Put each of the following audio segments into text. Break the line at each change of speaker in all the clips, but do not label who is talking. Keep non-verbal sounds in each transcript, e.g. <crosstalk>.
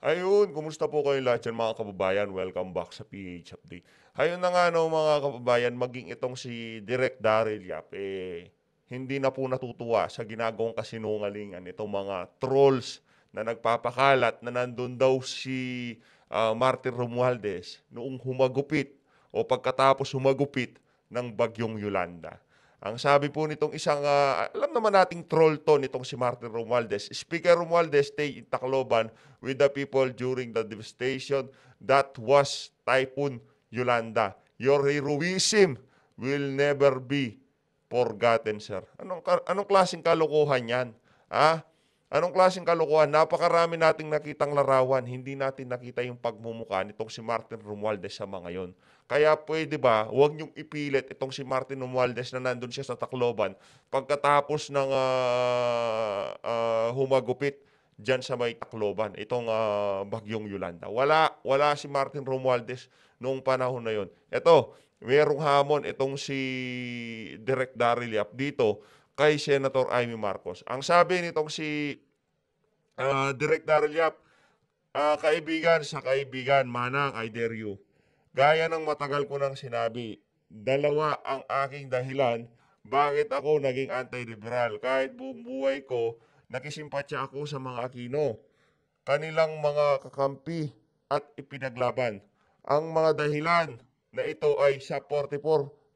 Ayun, kumusta po kayong lahat yan mga kababayan? Welcome back sa PH Update. Ayun na nga no mga kababayan, maging itong si Direk Daryl Yap, eh, hindi na po natutuwa sa ginagawang kasinungalingan itong mga trolls na nagpapakalat na nandun daw si uh, Martin Romualdez noong humagupit o pagkatapos humagupit ng bagyong Yolanda. Ang sabi po nitong isang, uh, alam naman nating troll to nitong si Martin Romualdez. Speaker Romualdez stay in Tacloban with the people during the devastation that was Typhoon Yolanda. Your heroism will never be forgotten, sir. Anong, anong klaseng kalokohan yan? Ha? Anong klaseng kalokohan? Napakarami nating nakitang larawan. Hindi natin nakita yung pagmumuka nitong si Martin Romualdez sa mga yon. Kaya pwede ba, huwag niyong ipilit itong si Martin Romualdez na nandun siya sa Tacloban pagkatapos ng uh, uh, humagupit dyan sa may Tacloban, itong uh, bagyong Yolanda. Wala, wala si Martin Romualdez noong panahon na yon. Ito, merong hamon itong si Direk Dariliap dito kay Senator Amy Marcos. Ang sabi nitong si uh, Direk Dariliap, uh, kaibigan sa kaibigan, manang, I dare you. Gaya ng matagal ko nang sinabi, dalawa ang aking dahilan bakit ako naging anti-liberal. Kahit buong buhay ko, nakisimpatya ako sa mga Aquino, kanilang mga kakampi at ipinaglaban. Ang mga dahilan na ito ay sa 44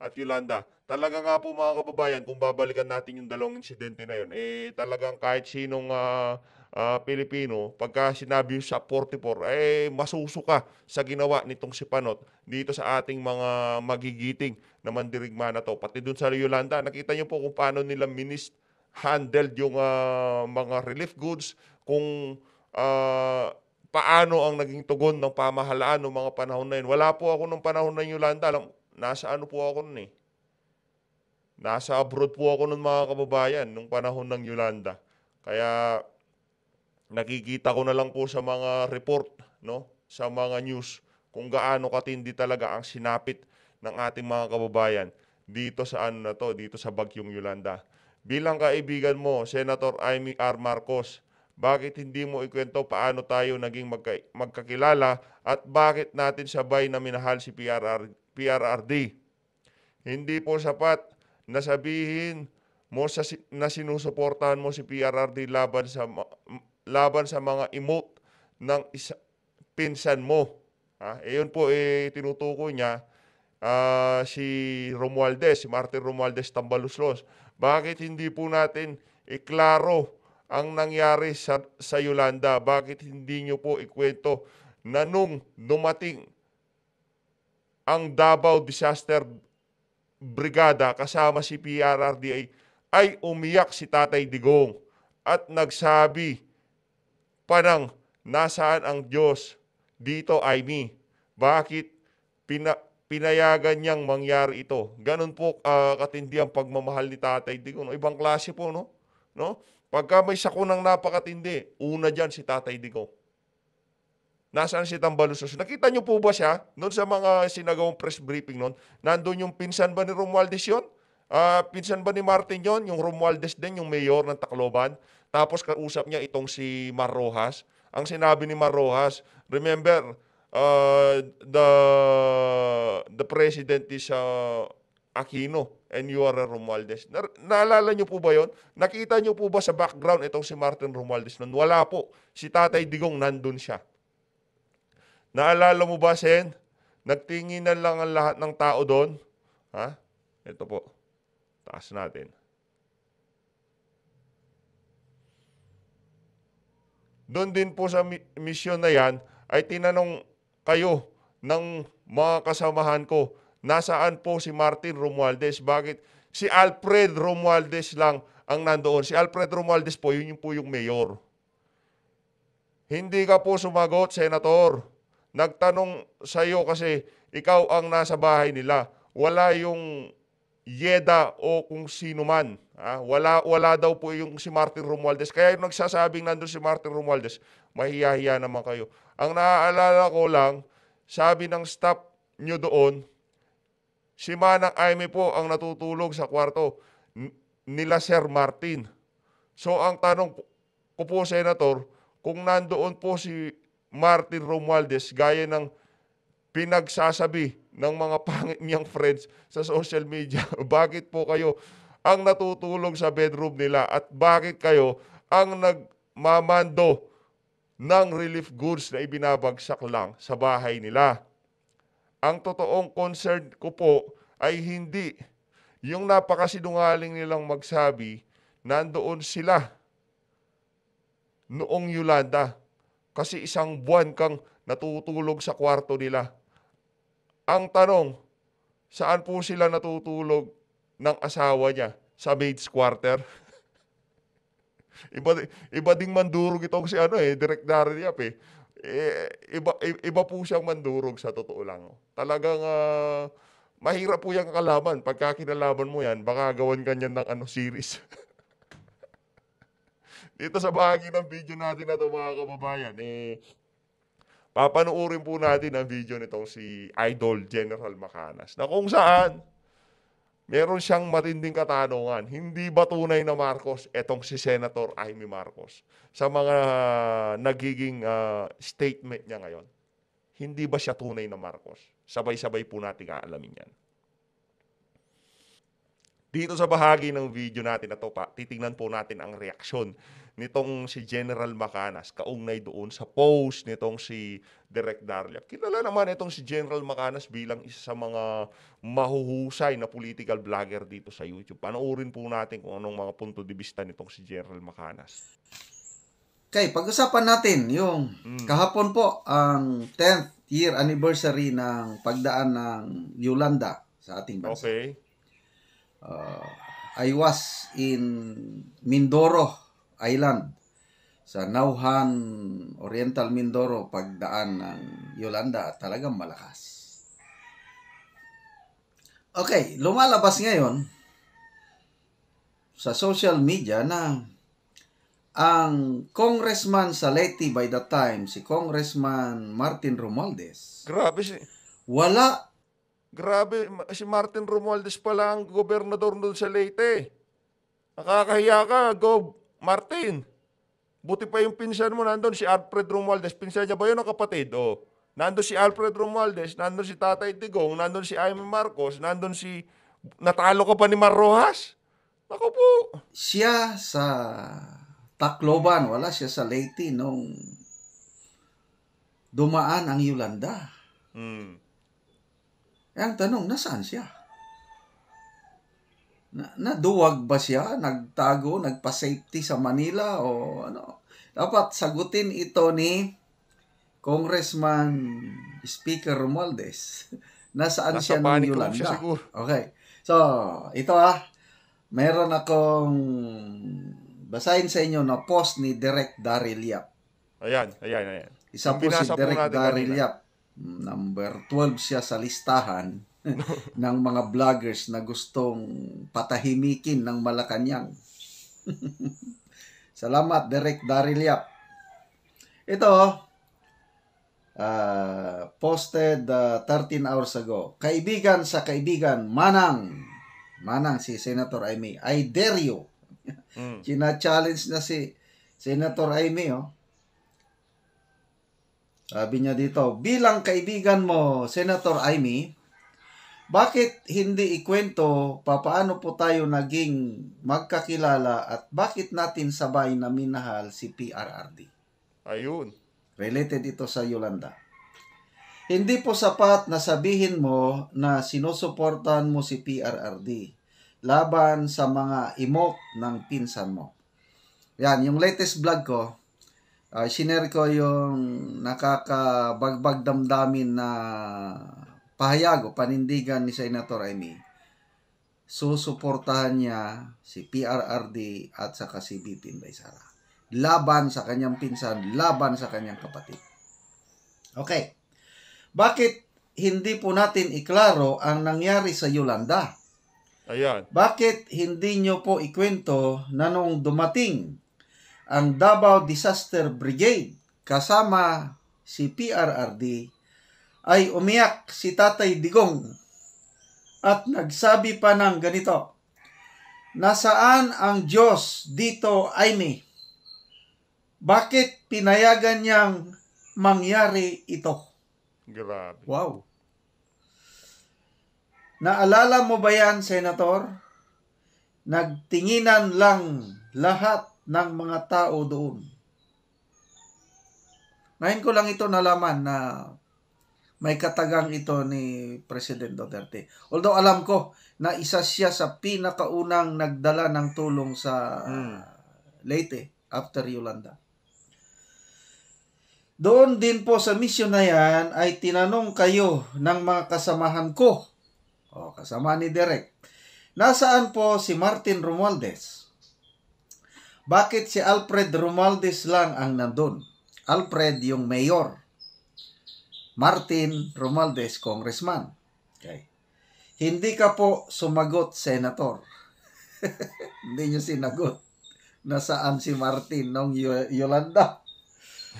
at Yolanda. Talaga nga po mga kababayan, kung babalikan natin yung dalawang insidente na yun, eh talagang kahit sinong uh, uh, Pilipino, pagka sinabi sa 44, eh masusuka sa ginawa nitong si Panot dito sa ating mga magigiting na mandirigma na to. Pati dun sa Yolanda, nakita niyo po kung paano nila minist handled yung uh, mga relief goods, kung uh, paano ang naging tugon ng pamahalaan ng mga panahon na yun. Wala po ako nung panahon na Yolanda. Alam, nasa ano po ako nun eh. Nasa abroad po ako nun mga kababayan nung panahon ng Yolanda. Kaya nakikita ko na lang po sa mga report, no, sa mga news kung gaano katindi talaga ang sinapit ng ating mga kababayan dito sa ano na to, dito sa Bagyong Yolanda. Bilang kaibigan mo, Senator Amy R. Marcos, bakit hindi mo ikwento paano tayo naging magka, magkakilala at bakit natin sabay na minahal si PRR, PRRD? Hindi po sapat na sabihin mo sa, na sinusuportahan mo si PRRD laban sa laban sa mga emote ng isa, pinsan mo. Ha? E yun po eh, tinutukoy niya uh, si Romualdez, si Martin Romualdez Tambaluslos. Bakit hindi po natin iklaro ang nangyari sa, sa Yolanda? Bakit hindi nyo po ikwento na nung dumating ang Davao Disaster Brigada kasama si PRRDA ay umiyak si Tatay Digong at nagsabi parang nasaan ang Diyos? Dito ay me. Bakit pina, pinayagan niyang mangyari ito? Ganun po uh, katindi ang pagmamahal ni tatay Digong. No? Ibang klase po, no? no? Pagka may sakunang napakatindi, una dyan si tatay Digong. Nasaan si Tambalusos? Nakita niyo po ba siya? Noon sa mga sinagawang press briefing noon, nandoon yung pinsan ba ni Romualdez yun? Uh, pinsan ba ni Martin yon Yung Romualdez din, yung mayor ng Tacloban. Tapos kausap niya itong si Marrojas. Ang sinabi ni Marrojas, remember, uh, the the president is uh, Aquino and you are Romualdez. Na, naalala niyo po ba yon? Nakita niyo po ba sa background itong si Martin Romualdez noon? Wala po. Si Tatay Digong nandun siya. Naalala mo ba, Sen? Nagtinginan lang ang lahat ng tao doon. Ha? Ito po. Taas natin. doon din po sa misyon na yan ay tinanong kayo ng mga kasamahan ko, nasaan po si Martin Romualdez? Bakit si Alfred Romualdez lang ang nandoon? Si Alfred Romualdez po, yun yung po yung mayor. Hindi ka po sumagot, Senator. Nagtanong sa iyo kasi ikaw ang nasa bahay nila. Wala yung Yeda o kung sino man. Ah, wala, wala daw po yung si Martin Romualdez. Kaya yung nagsasabing nandun si Martin Romualdez, mahihiya naman kayo. Ang naaalala ko lang, sabi ng staff nyo doon, si Manang Aime po ang natutulog sa kwarto nila Sir Martin. So ang tanong ko po, Senator, kung nandoon po si Martin Romualdez gaya ng pinagsasabi ng mga pangit niyang friends sa social media. <laughs> bakit po kayo ang natutulog sa bedroom nila at bakit kayo ang nagmamando ng relief goods na ibinabagsak lang sa bahay nila. Ang totoong concern ko po ay hindi yung napakasinungaling nilang magsabi nandoon sila noong Yolanda kasi isang buwan kang natutulog sa kwarto nila ang tanong, saan po sila natutulog ng asawa niya? Sa maid's quarter? <laughs> iba, iba ding mandurog ito kasi ano eh, direct Dariap eh. eh. Iba, iba po siyang mandurog sa totoo lang. Talagang uh, mahirap po yung kalaban. Pagka kinalaban mo yan, baka gawan ka niyan ng ano, series. <laughs> Dito sa bahagi ng video natin na ito mga kababayan, eh, papanuorin po natin ang video nitong si Idol General Macanas na kung saan meron siyang matinding katanungan. Hindi ba tunay na Marcos etong si Senator Amy Marcos sa mga nagiging uh, statement niya ngayon? Hindi ba siya tunay na Marcos? Sabay-sabay po natin aalamin yan. Dito sa bahagi ng video natin na to, pa, titingnan po natin ang reaksyon nitong si General Macanas, kaugnay doon sa post nitong si Direk Darlia. Kilala naman itong si General Macanas bilang isa sa mga mahuhusay na political vlogger dito sa YouTube. Panoorin po natin kung anong mga punto de vista nitong si General Macanas.
Okay, pag-usapan natin yung mm. kahapon po ang 10th year anniversary ng pagdaan ng Yolanda sa ating bansa. Okay. Uh, I was in Mindoro Island sa Nauhan, Oriental Mindoro, pagdaan ng Yolanda talagang malakas. Okay, lumalabas ngayon sa social media na ang congressman sa Leyte by the time, si congressman Martin Romualdez. Grabe si... Wala. Grabe,
si Martin Romualdez pala ang gobernador doon sa Leyte. Nakakahiya ka, Gob. Martin, buti pa yung pinsan mo nandun, si Alfred Romualdez. Pinsan niya ba yun ang kapatid? O, nandun si Alfred Romualdez, nandun si Tatay Tigong, nandun si Aimee Marcos, nandun si... Natalo ka pa ni Marrojas? Ako po.
Siya sa Tacloban, wala siya sa Leyte nung dumaan ang Yolanda. Hmm. Eh, ang tanong, nasaan siya? na, naduwag ba siya? Nagtago? Nagpa-safety sa Manila? O ano? Dapat sagutin ito ni Congressman Speaker Romualdez. <laughs> Nasaan Nasa siya ng Yolanda? Siya okay. So, ito ah. Meron akong basahin sa inyo na post ni Direct Daryl Yap.
Ayan, ayan, ayan. Isa Yung po si Direct Daryl
Yap. Number 12 siya sa listahan <laughs> ng mga vloggers na gustong patahimikin ng Malacanang. <laughs> Salamat, Derek Yap. Ito, uh, posted uh, ah, 13 hours ago. Kaibigan sa kaibigan, Manang. Manang si Senator Aimee. I dare you. Mm. Kina-challenge <laughs> na si Senator Aimee, oh. Sabi niya dito, bilang kaibigan mo, Senator Aimee, bakit hindi ikwento papaano po tayo naging magkakilala at bakit natin sabay na minahal si PRRD? Ayun. Related ito sa Yolanda. Hindi po sapat na sabihin mo na sinusuportahan mo si PRRD laban sa mga imok ng pinsan mo. Yan, yung latest vlog ko, uh, ah, siner ko yung nakakabagbag damdamin na pahayag o panindigan ni Senator Amy, susuportahan niya si PRRD at sa si BP Sara. Laban sa kanyang pinsan, laban sa kanyang kapatid. Okay. Bakit hindi po natin iklaro ang nangyari sa Yolanda? Ayan. Bakit hindi nyo po ikwento na nung dumating ang Davao Disaster Brigade kasama si PRRD, ay umiyak si Tatay Digong at nagsabi pa ng ganito, Nasaan ang Diyos dito, ay Amy? Bakit pinayagan niyang mangyari ito? Grabe. Wow. Naalala mo ba yan, Senator? Nagtinginan lang lahat ng mga tao doon. Ngayon ko lang ito nalaman na may katagang ito ni President Duterte. Although alam ko na isa siya sa pinakaunang nagdala ng tulong sa mm. Leyte after Yolanda. Doon din po sa mission na yan ay tinanong kayo ng mga kasamahan ko. O, kasama ni Derek. Nasaan po si Martin Romualdez? Bakit si Alfred Romualdez lang ang nandun? Alfred yung mayor. Martin Romaldez, congressman. Okay. Hindi ka po sumagot, senator. <laughs> Hindi niyo sinagot nasaan si Martin nung y- Yolanda.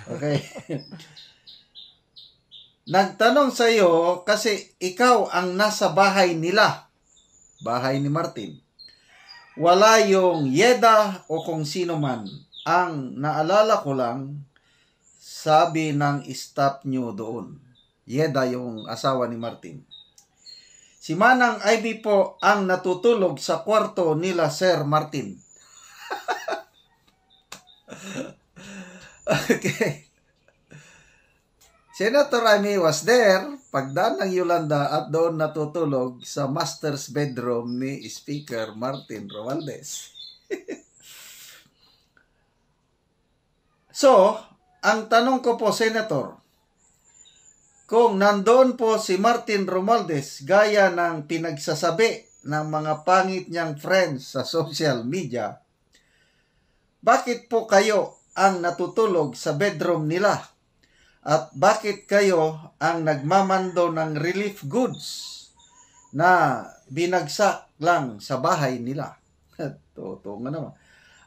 Okay. <laughs> Nagtanong sa iyo kasi ikaw ang nasa bahay nila. Bahay ni Martin. Wala yung Yeda o kung sino man. Ang naalala ko lang, sabi ng staff nyo doon. Yeda yung asawa ni Martin. Si Manang Ivy po ang natutulog sa kwarto nila Sir Martin. <laughs> okay. Senator Rami was there pagdaan ng Yolanda at doon natutulog sa master's bedroom ni Speaker Martin Romualdez. <laughs> so, ang tanong ko po, Senator, kung nandoon po si Martin Romualdez gaya ng pinagsasabi ng mga pangit niyang friends sa social media, bakit po kayo ang natutulog sa bedroom nila? At bakit kayo ang nagmamando ng relief goods na binagsak lang sa bahay nila? <laughs> Totoo nga naman.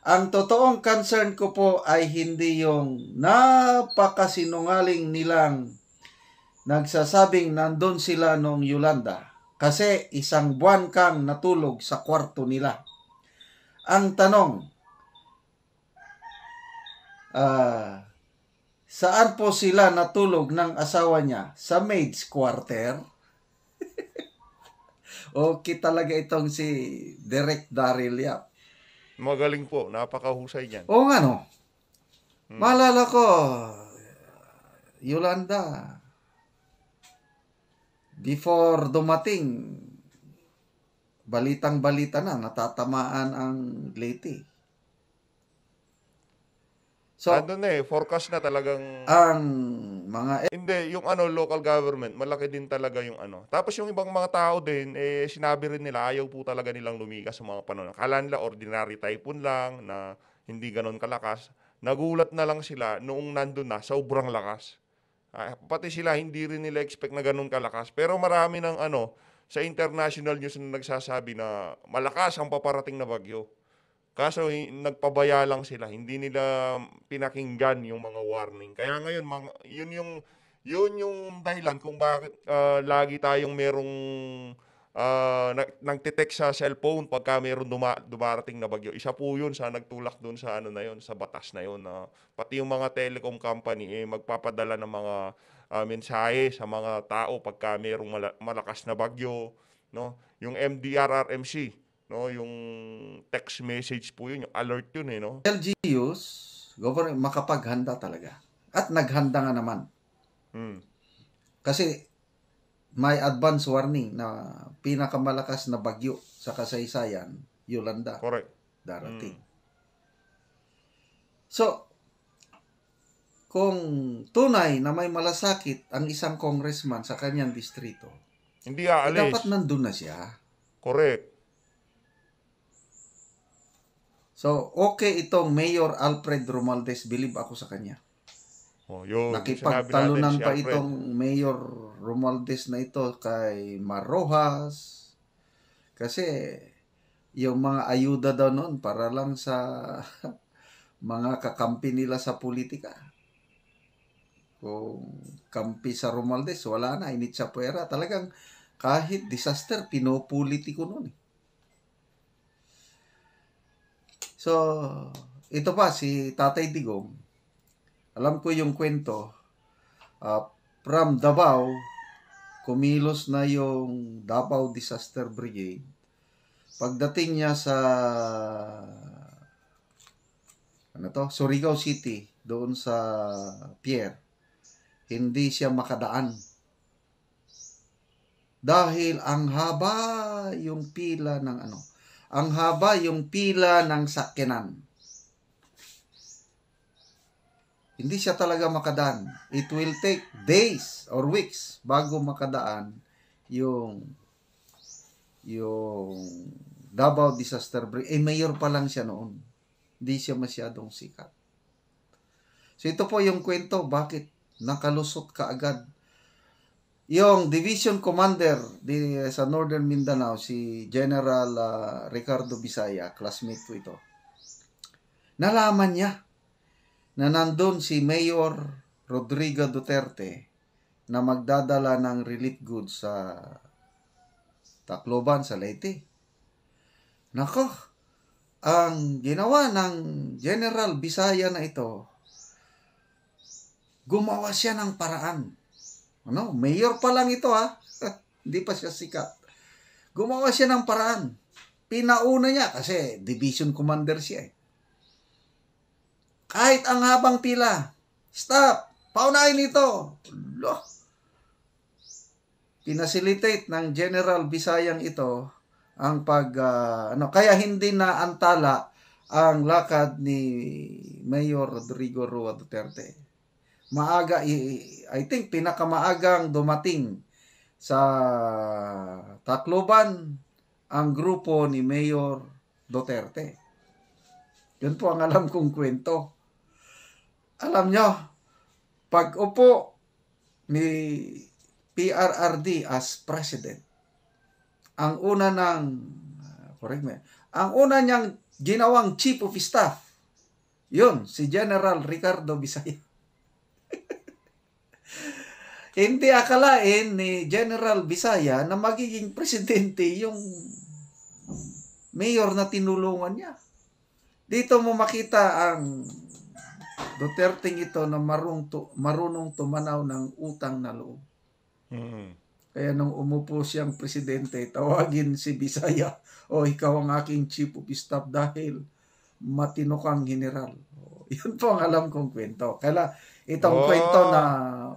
Ang totoong concern ko po ay hindi yung napakasinungaling nilang nagsasabing nandun sila nung Yolanda kasi isang buwan kang natulog sa kwarto nila. Ang tanong, uh, saan po sila natulog ng asawa niya? Sa maid's quarter? <laughs> okay talaga itong si Derek Daryl Yap.
Magaling po,
napakahusay niyan. Oo nga no. Hmm. Maalala ko, Yolanda, before dumating, balitang-balita na, natatamaan ang Leyte.
So, Ano na eh, forecast na talagang... ang mga e- Hindi, yung ano, local government, malaki din talaga yung ano. Tapos yung ibang mga tao din, eh, sinabi rin nila, ayaw po talaga nilang lumikas sa mga panahon. Akala nila, ordinary typhoon lang, na hindi ganon kalakas. Nagulat na lang sila noong nandun na, sobrang lakas. Ah, pati sila, hindi rin nila expect na ganon kalakas. Pero marami ng ano, sa international news na nagsasabi na malakas ang paparating na bagyo. Kaso nagpabaya lang sila, hindi nila pinakinggan yung mga warning. Kaya ngayon, mga, yun yung yun yung dahilan kung bakit uh, lagi tayong merong uh, ah, nagte-text sa cellphone pagka mayroong duma- dumarating na bagyo. Isa po yun sa nagtulak doon sa ano na yun, sa batas na yun. Uh, pati yung mga telecom company eh, magpapadala ng mga uh, mensahe sa mga tao pagka mayroong mal- malakas na bagyo. No? Yung MDRRMC, no yung text message po yun yung alert yun eh no
LGUs government makapaghanda talaga at naghanda nga naman hmm. kasi may advance warning na pinakamalakas na bagyo sa kasaysayan Yolanda correct darating hmm. so kung tunay na may malasakit ang isang congressman sa kanyang distrito hindi aalis eh, dapat nandun na siya correct So, okay itong Mayor Alfred Romualdez. Believe ako sa kanya. Oh, yung Nakipagtalunan pa si itong Mayor Romualdez na ito kay Marojas. Kasi yung mga ayuda daw noon para lang sa <laughs> mga kakampi nila sa politika. Kung kampi sa Romualdez, wala na, init sa puwera. Talagang kahit disaster, pinopolitiko noon eh. So, ito pa, si Tatay Digong, alam ko yung kwento, uh, from Davao, kumilos na yung Davao Disaster Brigade. Pagdating niya sa ano to? Surigao City, doon sa pier, hindi siya makadaan. Dahil ang haba yung pila ng ano, ang haba yung pila ng sakyanan. Hindi siya talaga makadaan. It will take days or weeks bago makadaan yung yung Davao Disaster Break. Eh, mayor pa lang siya noon. Hindi siya masyadong sikat. So, ito po yung kwento. Bakit nakalusot ka agad yung division commander di, sa Northern Mindanao, si General uh, Ricardo Bisaya, classmate ko ito, nalaman niya na nandun si Mayor Rodrigo Duterte na magdadala ng relief goods sa Tacloban, sa Leyte. Nako, ang ginawa ng General Bisaya na ito, gumawa siya ng paraan ano? Mayor pa lang ito ha. <laughs> Hindi pa siya sikat. Gumawa siya ng paraan. Pinauna niya kasi division commander siya eh. Kahit ang habang pila, stop, paunahin ito. Loh. Pinasilitate ng General Bisayang ito ang pag uh, ano kaya hindi na antala ang lakad ni Mayor Rodrigo Roa Duterte maaga, I think pinakamaagang dumating sa Tacloban ang grupo ni Mayor Duterte. Yun po ang alam kong kwento. Alam nyo, pag upo ni PRRD as president, ang una ng, ah, correct me, ang una niyang ginawang chief of staff, yun, si General Ricardo Bisaya. Hindi akalain ni General Bisaya na magiging presidente yung mayor na tinulungan niya. Dito mo makita ang Duterte ito na marunong, tu- marunong tumanaw ng utang na loob. Mm-hmm. Kaya nung umupo siyang presidente, tawagin si Bisaya, o oh, ikaw ang aking chief of staff dahil matino general. Oh, po ang alam kong kwento. Kaya itong oh. kwento na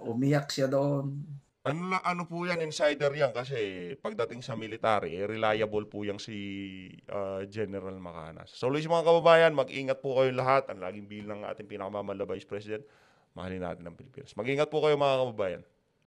umiyak siya doon.
Ano, ano po yan, insider yan kasi pagdating sa military, eh, reliable po yung si uh, General Macanas. So, Luis, mga kababayan, mag-ingat po kayo lahat. Ang laging bilang ng ating pinakamamalabay President, mahalin natin ang Pilipinas. Mag-ingat po kayo mga kababayan.